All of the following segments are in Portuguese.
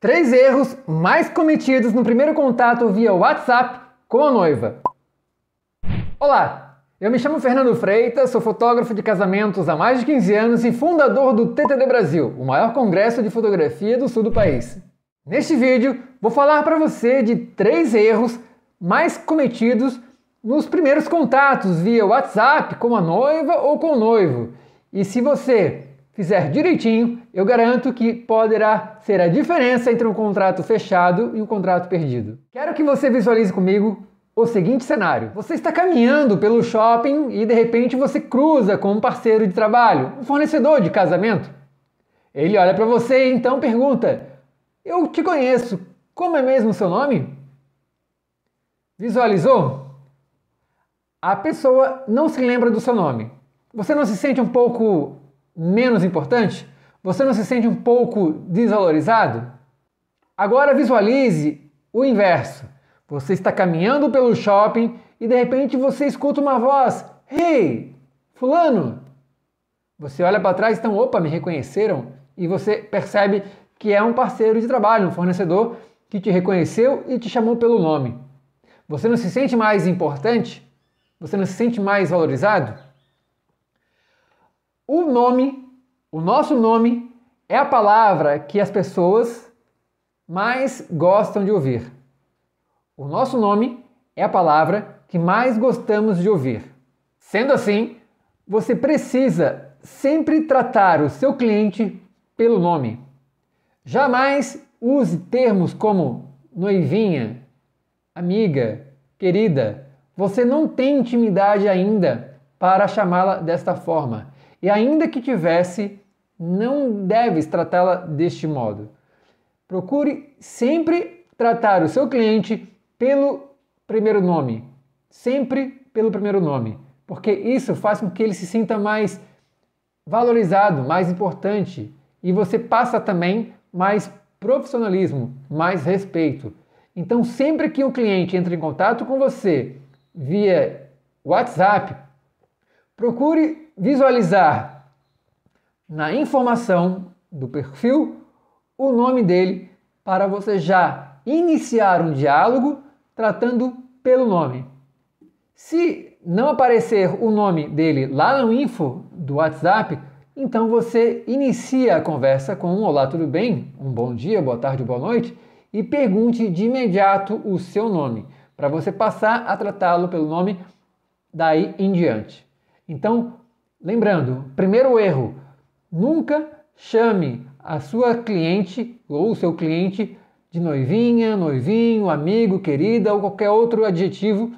Três erros mais cometidos no primeiro contato via WhatsApp com a noiva. Olá, eu me chamo Fernando Freitas, sou fotógrafo de casamentos há mais de 15 anos e fundador do TTD Brasil, o maior congresso de fotografia do sul do país. Neste vídeo, vou falar para você de três erros mais cometidos nos primeiros contatos via WhatsApp com a noiva ou com o noivo. E se você fizer direitinho, eu garanto que poderá ser a diferença entre um contrato fechado e um contrato perdido. Quero que você visualize comigo o seguinte cenário: você está caminhando pelo shopping e de repente você cruza com um parceiro de trabalho, um fornecedor de casamento. Ele olha para você e então pergunta: Eu te conheço, como é mesmo seu nome? Visualizou? A pessoa não se lembra do seu nome. Você não se sente um pouco menos importante? Você não se sente um pouco desvalorizado? Agora visualize o inverso. Você está caminhando pelo shopping e de repente você escuta uma voz: "Hey, fulano!". Você olha para trás, então, opa, me reconheceram e você percebe que é um parceiro de trabalho, um fornecedor que te reconheceu e te chamou pelo nome. Você não se sente mais importante? Você não se sente mais valorizado? o nome, o nosso nome, é a palavra que as pessoas mais gostam de ouvir. O nosso nome é a palavra que mais gostamos de ouvir. Sendo assim, você precisa sempre tratar o seu cliente pelo nome. Jamais use termos como noivinha, amiga, querida. Você não tem intimidade ainda para chamá-la desta forma. E ainda que tivesse, não deves tratá-la deste modo. Procure sempre tratar o seu cliente pelo primeiro nome, sempre pelo primeiro nome, porque isso faz com que ele se sinta mais valorizado, mais importante e você passa também mais profissionalismo, mais respeito. Então, sempre que o cliente entra em contato com você via WhatsApp, Procure visualizar na informação do perfil o nome dele para você já iniciar um diálogo tratando pelo nome. Se não aparecer o nome dele lá no info do WhatsApp, então você inicia a conversa com um olá, tudo bem? Um bom dia, boa tarde, boa noite e pergunte de imediato o seu nome, para você passar a tratá-lo pelo nome daí em diante. Então, lembrando, primeiro erro, nunca chame a sua cliente ou o seu cliente de noivinha, noivinho, amigo, querida ou qualquer outro adjetivo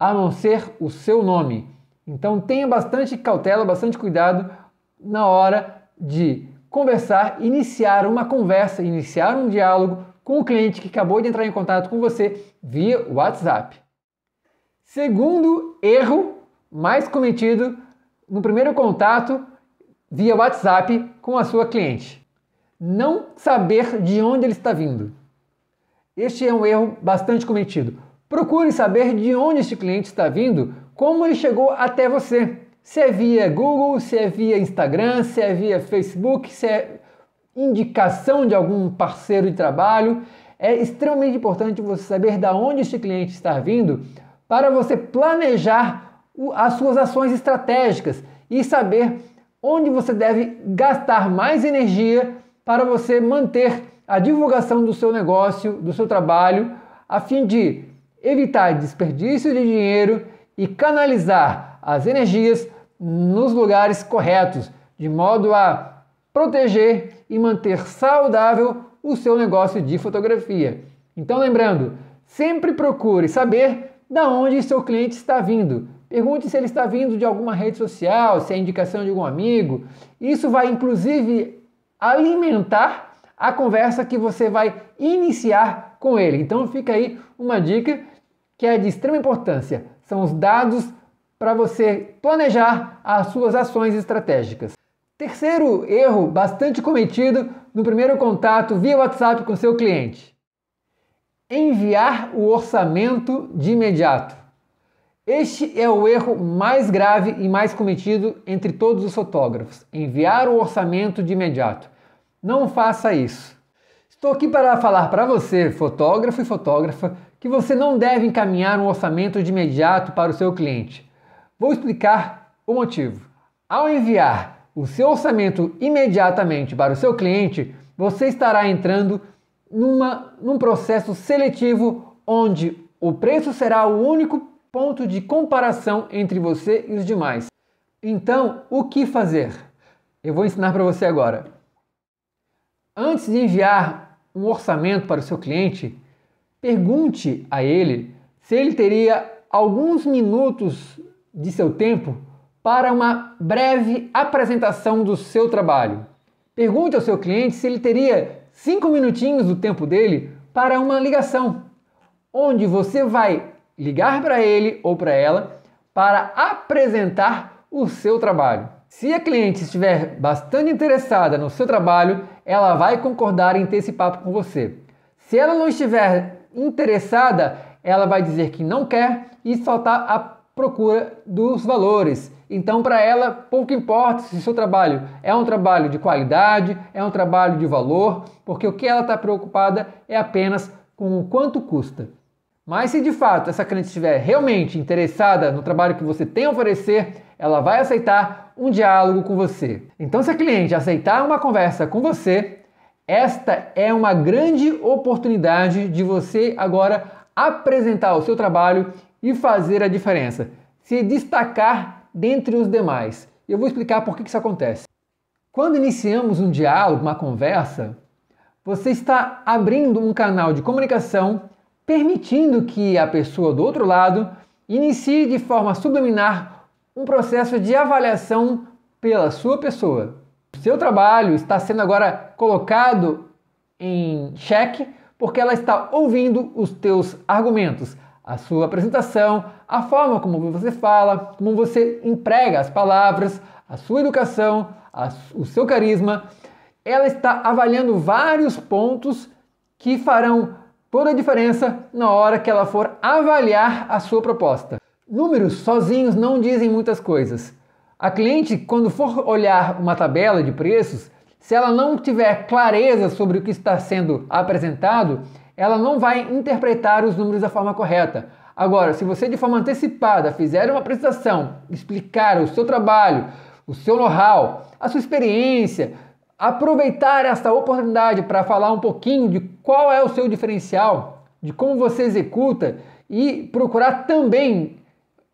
a não ser o seu nome. Então tenha bastante cautela, bastante cuidado na hora de conversar, iniciar uma conversa, iniciar um diálogo com o cliente que acabou de entrar em contato com você via WhatsApp. Segundo erro mais cometido no primeiro contato via WhatsApp com a sua cliente. Não saber de onde ele está vindo. Este é um erro bastante cometido. Procure saber de onde este cliente está vindo, como ele chegou até você. Se é via Google, se é via Instagram, se é via Facebook, se é indicação de algum parceiro de trabalho. É extremamente importante você saber de onde este cliente está vindo para você planejar as suas ações estratégicas e saber onde você deve gastar mais energia para você manter a divulgação do seu negócio, do seu trabalho, a fim de evitar desperdício de dinheiro e canalizar as energias nos lugares corretos, de modo a proteger e manter saudável o seu negócio de fotografia. Então, lembrando, sempre procure saber da onde seu cliente está vindo, Pergunte se ele está vindo de alguma rede social, se é indicação de algum amigo. Isso vai, inclusive, alimentar a conversa que você vai iniciar com ele. Então, fica aí uma dica que é de extrema importância. São os dados para você planejar as suas ações estratégicas. Terceiro erro bastante cometido no primeiro contato via WhatsApp com seu cliente: enviar o orçamento de imediato. Este é o erro mais grave e mais cometido entre todos os fotógrafos: enviar o orçamento de imediato. Não faça isso. Estou aqui para falar para você, fotógrafo e fotógrafa, que você não deve encaminhar um orçamento de imediato para o seu cliente. Vou explicar o motivo. Ao enviar o seu orçamento imediatamente para o seu cliente, você estará entrando numa, num processo seletivo onde o preço será o único ponto de comparação entre você e os demais. Então, o que fazer? Eu vou ensinar para você agora. Antes de enviar um orçamento para o seu cliente, pergunte a ele se ele teria alguns minutos de seu tempo para uma breve apresentação do seu trabalho. Pergunte ao seu cliente se ele teria cinco minutinhos do tempo dele para uma ligação, onde você vai ligar para ele ou para ela para apresentar o seu trabalho. Se a cliente estiver bastante interessada no seu trabalho, ela vai concordar em ter esse papo com você. Se ela não estiver interessada, ela vai dizer que não quer e só tá à procura dos valores. Então, para ela, pouco importa se o seu trabalho é um trabalho de qualidade, é um trabalho de valor, porque o que ela está preocupada é apenas com o quanto custa. Mas se de fato essa cliente estiver realmente interessada no trabalho que você tem a oferecer, ela vai aceitar um diálogo com você. Então, se a cliente aceitar uma conversa com você, esta é uma grande oportunidade de você agora apresentar o seu trabalho e fazer a diferença, se destacar dentre os demais. Eu vou explicar por que isso acontece. Quando iniciamos um diálogo, uma conversa, você está abrindo um canal de comunicação permitindo que a pessoa do outro lado inicie de forma subliminar um processo de avaliação pela sua pessoa. Seu trabalho está sendo agora colocado em xeque porque ela está ouvindo os teus argumentos, a sua apresentação, a forma como você fala, como você emprega as palavras, a sua educação, a, o seu carisma. Ela está avaliando vários pontos que farão Toda a diferença na hora que ela for avaliar a sua proposta. Números sozinhos não dizem muitas coisas. A cliente, quando for olhar uma tabela de preços, se ela não tiver clareza sobre o que está sendo apresentado, ela não vai interpretar os números da forma correta. Agora, se você de forma antecipada fizer uma apresentação, explicar o seu trabalho, o seu know-how, a sua experiência, aproveitar esta oportunidade para falar um pouquinho de qual é o seu diferencial, de como você executa e procurar também,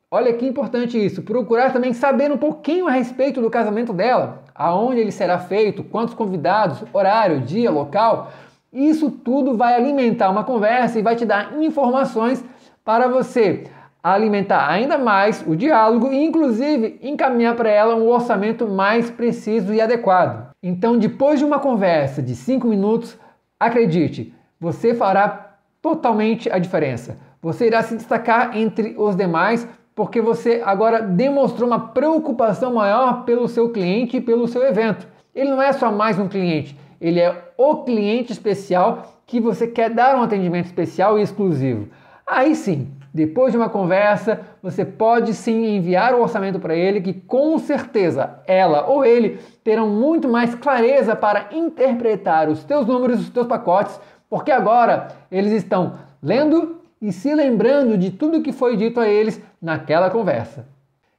olha que importante isso, procurar também saber um pouquinho a respeito do casamento dela, aonde ele será feito, quantos convidados, horário, dia, local. Isso tudo vai alimentar uma conversa e vai te dar informações para você alimentar ainda mais o diálogo e, inclusive, encaminhar para ela um orçamento mais preciso e adequado. Então, depois de uma conversa de 5 minutos, acredite, você fará totalmente a diferença. Você irá se destacar entre os demais porque você agora demonstrou uma preocupação maior pelo seu cliente e pelo seu evento. Ele não é só mais um cliente, ele é o cliente especial que você quer dar um atendimento especial e exclusivo. Aí sim, depois de uma conversa, você pode sim enviar o orçamento para ele, que com certeza ela ou ele terão muito mais clareza para interpretar os teus números, os teus pacotes, porque agora eles estão lendo e se lembrando de tudo que foi dito a eles naquela conversa.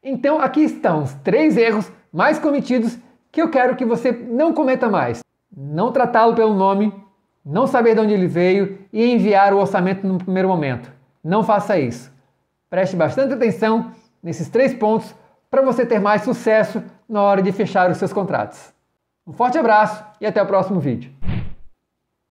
Então aqui estão os três erros mais cometidos que eu quero que você não cometa mais. Não tratá-lo pelo nome, não saber de onde ele veio e enviar o orçamento no primeiro momento. Não faça isso. Preste bastante atenção nesses três pontos para você ter mais sucesso na hora de fechar os seus contratos. Um forte abraço e até o próximo vídeo.